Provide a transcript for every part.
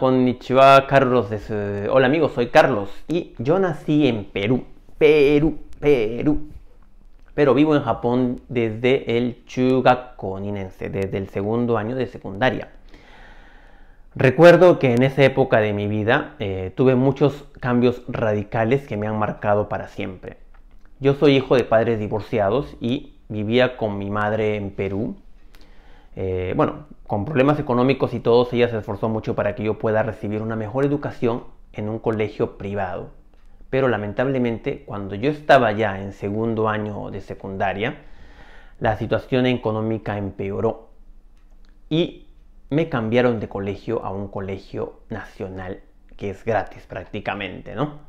konnichiwa, Carlos Hola amigos, soy Carlos y yo nací en Perú. Perú, Perú. Pero vivo en Japón desde el Chugakko desde el segundo año de secundaria. Recuerdo que en esa época de mi vida eh, tuve muchos cambios radicales que me han marcado para siempre. Yo soy hijo de padres divorciados y vivía con mi madre en Perú eh, bueno, con problemas económicos y todo, ella se esforzó mucho para que yo pueda recibir una mejor educación en un colegio privado. Pero lamentablemente, cuando yo estaba ya en segundo año de secundaria, la situación económica empeoró y me cambiaron de colegio a un colegio nacional que es gratis prácticamente, ¿no?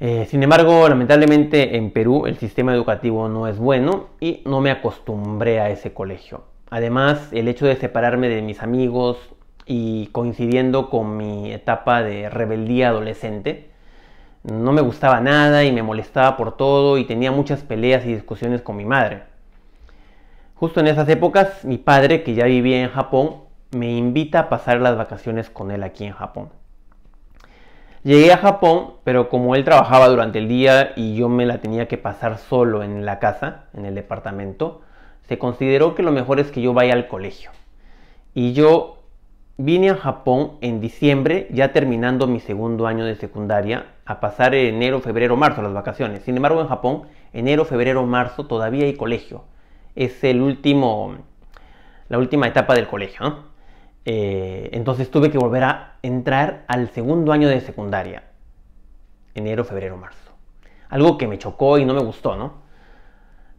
Eh, sin embargo, lamentablemente en Perú el sistema educativo no es bueno y no me acostumbré a ese colegio. Además, el hecho de separarme de mis amigos y coincidiendo con mi etapa de rebeldía adolescente, no me gustaba nada y me molestaba por todo y tenía muchas peleas y discusiones con mi madre. Justo en esas épocas, mi padre, que ya vivía en Japón, me invita a pasar las vacaciones con él aquí en Japón. Llegué a Japón, pero como él trabajaba durante el día y yo me la tenía que pasar solo en la casa, en el departamento, se consideró que lo mejor es que yo vaya al colegio. Y yo vine a Japón en diciembre, ya terminando mi segundo año de secundaria, a pasar enero, febrero, marzo las vacaciones. Sin embargo, en Japón, enero, febrero, marzo todavía hay colegio. Es el último, la última etapa del colegio. Eh, entonces tuve que volver a entrar al segundo año de secundaria. Enero, febrero, marzo. Algo que me chocó y no me gustó, ¿no?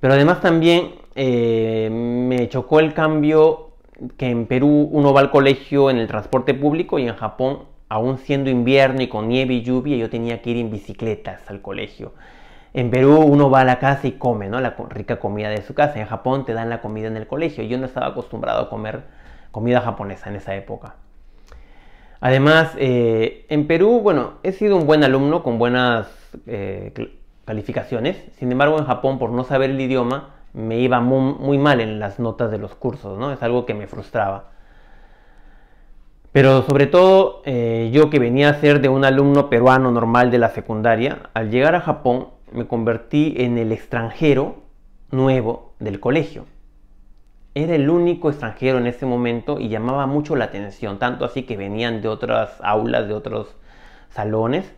Pero además también eh, me chocó el cambio que en Perú uno va al colegio en el transporte público y en Japón, aún siendo invierno y con nieve y lluvia, yo tenía que ir en bicicletas al colegio. En Perú uno va a la casa y come, La rica comida de su casa. En Japón te dan la comida en el colegio. Yo no estaba acostumbrado a comer comida japonesa en esa época. Además, eh, en Perú, bueno, he sido un buen alumno con buenas eh, calificaciones. Sin embargo, en Japón, por no saber el idioma, me iba muy, mal en las notas de los cursos, ¿no? Es algo que me frustraba. Pero sobre todo eh, yo que venía a ser de un alumno peruano normal de la secundaria, al llegar a Japón me convertí en el extranjero nuevo del colegio. Era el único extranjero en ese momento y llamaba mucho la atención, tanto así que venían de otras aulas, de otros salones,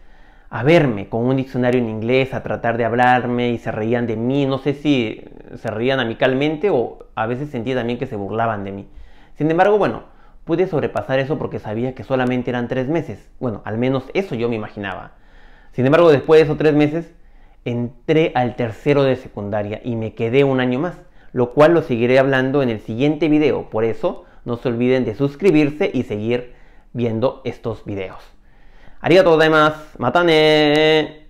a verme con un diccionario en inglés, a tratar de hablarme y se reían de mí. No sé si se reían amicalmente o a veces sentía también que se burlaban de mí. Sin embargo, bueno, pude sobrepasar eso porque sabía que solamente eran tres meses. Bueno, al menos eso yo me imaginaba. Sin embargo, después de esos tres meses, entré al tercero de secundaria y me quedé un año más, lo cual lo seguiré hablando en el siguiente video. Por eso, no se olviden de suscribirse y seguir viendo estos videos. todos gozaimasu. Matane.